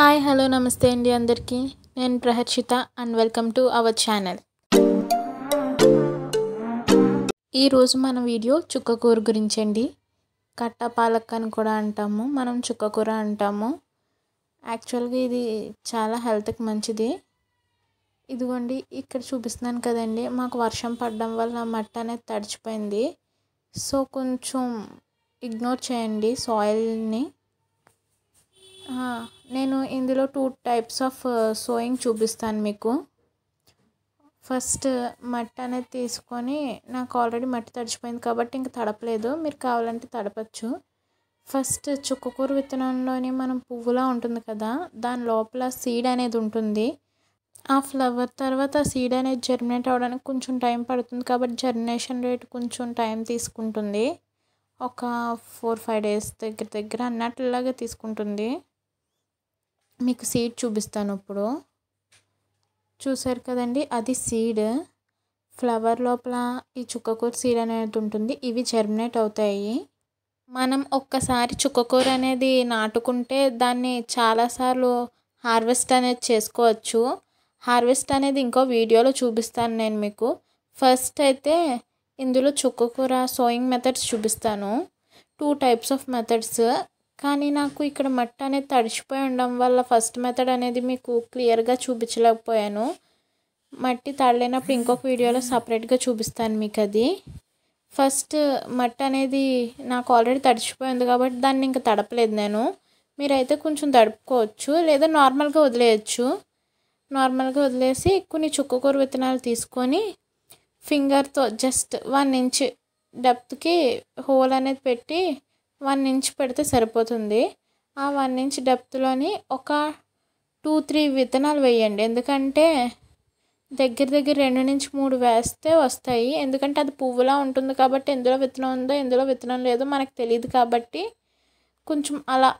hi hello నమస్తే అండి అందరికీ నేను Praharshita and welcome to our channel ఈరోజు మన వీడియో చుక్కకూర గురించి అండి కట్ట పాలక్ అని కూడా అంటాము మనం చుక్కకూర అంటాము యాక్చువల్గా ఇది చాలా హెల్త్కి మంచిది ఇదిగోండి ఇక్కడ చూపిస్తున్నాను కదండి మాకు వర్షం పడడం వల్ల మట్ట అనేది తడిచిపోయింది సో కొంచెం ఇగ్నోర్ చేయండి సాయిల్ని నేను ఇందులో టూ టైప్స్ ఆఫ్ సోయింగ్ చూపిస్తాను మీకు ఫస్ట్ మట్టి అనేది తీసుకొని నాకు ఆల్రెడీ మట్టి తడిచిపోయింది కాబట్టి ఇంకా తడపలేదు మీరు కావాలంటే తడపచ్చు ఫస్ట్ చుక్కకూర విత్తనంలోనే మనం పువ్వులా ఉంటుంది కదా దాని లోపల సీడ్ అనేది ఉంటుంది ఆ ఫ్లవర్ తర్వాత సీడ్ అనేది జర్మినేట్ అవడానికి కొంచెం టైం పడుతుంది కాబట్టి జర్మినేషన్ రేట్ కొంచెం టైం తీసుకుంటుంది ఒక ఫోర్ ఫైవ్ డేస్ దగ్గర దగ్గర అన్నట్లాగా తీసుకుంటుంది మీకు సీడ్ చూపిస్తాను ఇప్పుడు చూసారు కదండి అది సీడ్ ఫ్లవర్ లోపల ఈ చుక్కకూర సీడ్ అనేది ఉంటుంది ఇవి జర్మినేట్ అవుతాయి మనం ఒక్కసారి చుక్కకూర అనేది నాటుకుంటే దాన్ని చాలాసార్లు హార్వెస్ట్ అనేది చేసుకోవచ్చు హార్వెస్ట్ అనేది ఇంకో వీడియోలో చూపిస్తాను నేను మీకు ఫస్ట్ అయితే ఇందులో చుక్కకూర సోయింగ్ మెథడ్స్ చూపిస్తాను టూ టైప్స్ ఆఫ్ మెథడ్స్ కానీ నాకు ఇక్కడ మట్టి అనేది తడిచిపోయి ఉండడం వల్ల ఫస్ట్ మెథడ్ అనేది మీకు క్లియర్గా చూపించలేకపోయాను మట్టి తడలేనప్పుడు ఇంకొక వీడియోలో సపరేట్గా చూపిస్తాను మీకు అది ఫస్ట్ మట్టి అనేది నాకు ఆల్రెడీ తడిచిపోయింది కాబట్టి దాన్ని ఇంకా తడపలేదు నేను మీరైతే కొంచెం తడుపుకోవచ్చు లేదా నార్మల్గా వదిలేయచ్చు నార్మల్గా వదిలేసి కొన్ని చుక్కకూర విత్తనాలు తీసుకొని ఫింగర్తో జస్ట్ వన్ ఇంచ్ డెప్త్కి హోల్ అనేది పెట్టి వన్ ఇంచ్ పెడితే సరిపోతుంది ఆ వన్ ఇంచ్ డెప్త్లోని ఒక టూ త్రీ విత్తనాలు వేయండి ఎందుకంటే దగ్గర దగ్గర రెండు నుంచి మూడు వేస్తే వస్తాయి ఎందుకంటే అది పువ్వులా ఉంటుంది కాబట్టి ఎందులో విత్తనం ఉందో ఎందులో విత్తనం లేదో మనకు తెలియదు కాబట్టి కొంచెం అలా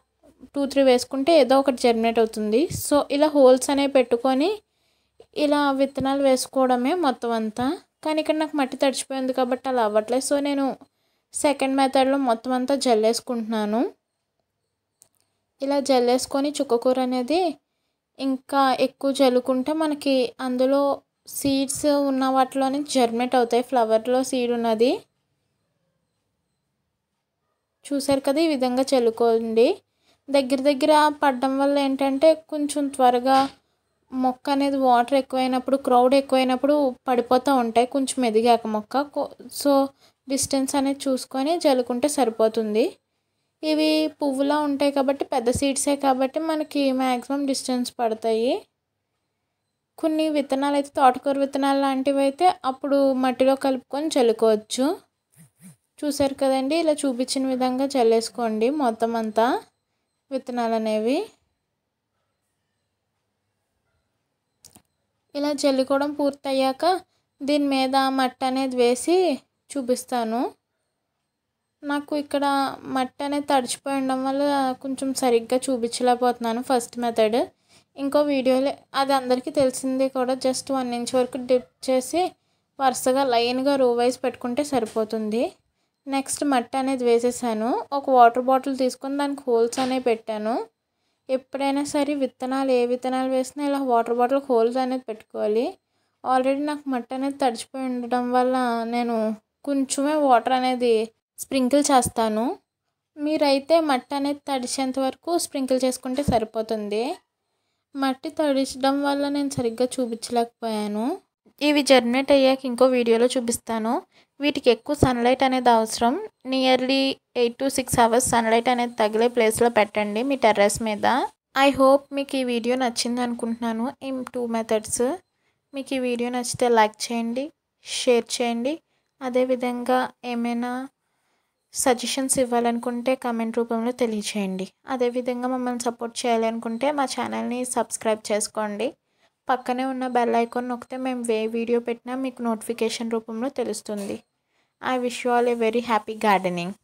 టూ త్రీ వేసుకుంటే ఏదో ఒకటి జర్మినేట్ అవుతుంది సో ఇలా హోల్స్ అనేవి పెట్టుకొని ఇలా విత్తనాలు వేసుకోవడమే మొత్తం అంతా కానీ ఇక్కడ నాకు మట్టి తడిచిపోయింది కాబట్టి అలా అవ్వట్లేదు సో నేను సెకండ్ మెథడ్లో మొత్తం అంతా జల్లేసుకుంటున్నాను ఇలా జల్లేసుకొని చుక్కకూర అనేది ఇంకా ఎక్కువ జల్లుకుంటే మనకి అందులో సీడ్స్ ఉన్న వాటిలోనే జర్మేట్ అవుతాయి ఫ్లవర్లో సీడ్ ఉన్నది చూసారు కదా ఈ విధంగా చల్లుకోండి దగ్గర దగ్గర పడడం వల్ల ఏంటంటే కొంచెం త్వరగా మొక్క అనేది వాటర్ ఎక్కువైనప్పుడు క్రౌడ్ ఎక్కువైనప్పుడు పడిపోతూ ఉంటాయి కొంచెం ఎదిగాక మొక్క సో డిస్టెన్స్ అనేది చూసుకొని జల్లుకుంటే సరిపోతుంది ఇవి పువ్వులా ఉంటాయి కాబట్టి పెద్ద సీడ్సే కాబట్టి మనకి మ్యాక్సిమం డిస్టెన్స్ పడతాయి కొన్ని విత్తనాలు అయితే తోటకూర విత్తనాలు లాంటివి అయితే అప్పుడు మట్టిలో కలుపుకొని చల్లుకోవచ్చు చూసారు కదండి ఇలా చూపించిన విధంగా చల్లేసుకోండి మొత్తం అంతా విత్తనాలు అనేవి ఇలా చల్లుకోవడం పూర్తయ్యాక దీని మీద మట్టి అనేది వేసి చూపిస్తాను నాకు ఇక్కడ మట్టి అనేది తడిచిపోయి ఉండడం వల్ల కొంచెం సరిగ్గా చూపించలేకపోతున్నాను ఫస్ట్ మెథడ్ ఇంకో వీడియోలో అది అందరికీ తెలిసింది కూడా జస్ట్ వన్ ఇంచ్ వరకు డిప్ చేసి వరుసగా లైన్గా రూవైస్ వైజ్ పెట్టుకుంటే సరిపోతుంది నెక్స్ట్ మట్టి అనేది వేసేసాను ఒక వాటర్ బాటిల్ తీసుకొని దానికి హోల్స్ అనేవి పెట్టాను ఎప్పుడైనా సరే విత్తనాలు ఏ విత్తనాలు వేసినా ఇలా వాటర్ బాటిల్ హోల్స్ అనేది పెట్టుకోవాలి ఆల్రెడీ నాకు మట్టి అనేది తడిచిపోయి ఉండడం వల్ల నేను కొంచెమే వాటర్ అనేది స్ప్రింకిల్ చేస్తాను మీరైతే మట్టి అనేది తడిసేంత వరకు స్ప్రింకిల్ చేసుకుంటే సరిపోతుంది మట్టి తడిచడం వల్ల నేను సరిగ్గా చూపించలేకపోయాను ఇవి జర్మినేట్ అయ్యాక ఇంకో వీడియోలో చూపిస్తాను వీటికి ఎక్కువ సన్లైట్ అనేది అవసరం nearly eight to six hours sunlight అనేది తగిలే ప్లేస్లో పెట్టండి మీ టెర్రస్ మీద ఐ హోప్ మీకు ఈ వీడియో నచ్చింది అనుకుంటున్నాను ఈ టూ మెథడ్స్ మీకు ఈ వీడియో నచ్చితే లైక్ చేయండి షేర్ చేయండి అదేవిధంగా ఏమైనా సజెషన్స్ ఇవ్వాలనుకుంటే కామెంట్ రూపంలో తెలియచేయండి అదేవిధంగా మమ్మల్ని సపోర్ట్ చేయాలనుకుంటే మా ఛానల్ని సబ్స్క్రైబ్ చేసుకోండి పక్కనే ఉన్న బెల్ ఐకాన్ నొక్కితే మేము వే వీడియో పెట్టినా మీకు నోటిఫికేషన్ రూపంలో తెలుస్తుంది I wish you all a very happy gardening